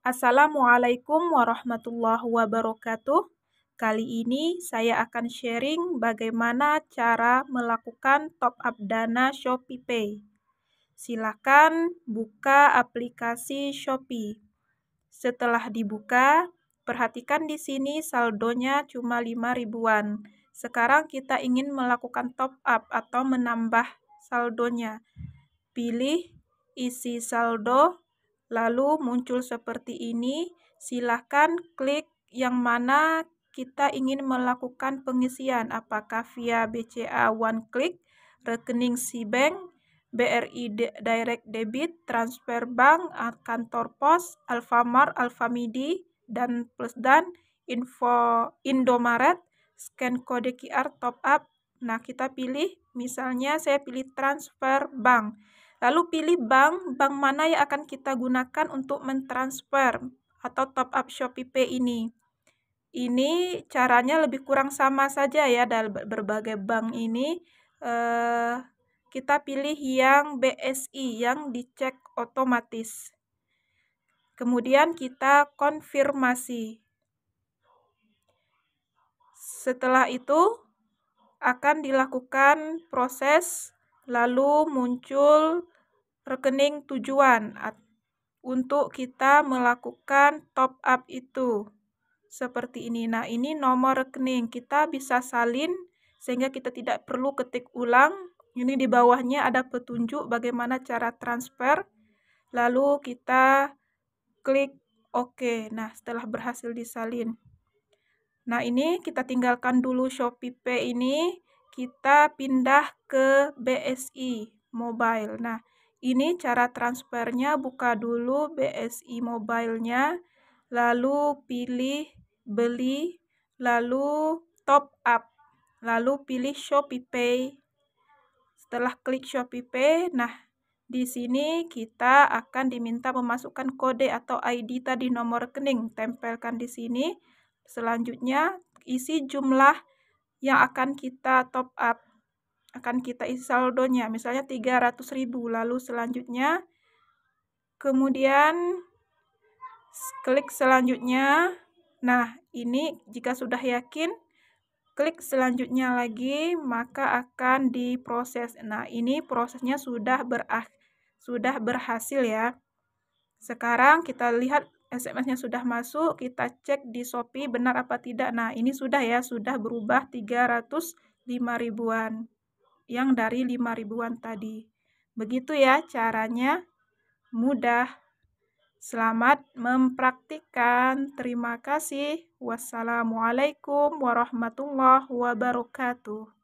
Assalamualaikum warahmatullahi wabarakatuh. Kali ini saya akan sharing bagaimana cara melakukan top up dana Shopee Pay. Silakan buka aplikasi Shopee. Setelah dibuka, perhatikan di sini saldonya cuma 5 ribuan. Sekarang kita ingin melakukan top up atau menambah saldonya. Pilih isi saldo lalu muncul seperti ini, silahkan klik yang mana kita ingin melakukan pengisian, apakah via BCA One Click, rekening Sibank, BRI Direct Debit, transfer bank, kantor pos, Alfamart, Alfamidi, dan plus dan info Indomaret, scan kode QR top up. Nah, kita pilih misalnya saya pilih transfer bank. Lalu pilih bank, bank mana yang akan kita gunakan untuk mentransfer atau top up Shopee Pay ini. Ini caranya lebih kurang sama saja ya dalam berbagai bank ini. Eh, kita pilih yang BSI yang dicek otomatis. Kemudian kita konfirmasi. Setelah itu akan dilakukan proses lalu muncul rekening tujuan untuk kita melakukan top up itu. Seperti ini. Nah, ini nomor rekening. Kita bisa salin sehingga kita tidak perlu ketik ulang. Ini di bawahnya ada petunjuk bagaimana cara transfer. Lalu kita klik OK. Nah, setelah berhasil disalin. Nah, ini kita tinggalkan dulu Shopee Pay ini kita pindah ke BSI Mobile. Nah, ini cara transfernya buka dulu BSI Mobile-nya, lalu pilih beli, lalu top up, lalu pilih Shopee Pay. Setelah klik Shopee Pay, nah di sini kita akan diminta memasukkan kode atau ID tadi nomor rekening, tempelkan di sini. Selanjutnya isi jumlah yang akan kita top up akan kita isi saldonya misalnya 300.000 lalu selanjutnya kemudian klik selanjutnya nah ini jika sudah yakin klik selanjutnya lagi maka akan diproses nah ini prosesnya sudah berah sudah berhasil ya sekarang kita lihat SMS-nya sudah masuk, kita cek di Shopee benar apa tidak. Nah, ini sudah ya, sudah berubah 305 ribuan yang dari 5 ribuan tadi. Begitu ya caranya. Mudah. Selamat mempraktikkan. Terima kasih. Wassalamualaikum warahmatullahi wabarakatuh.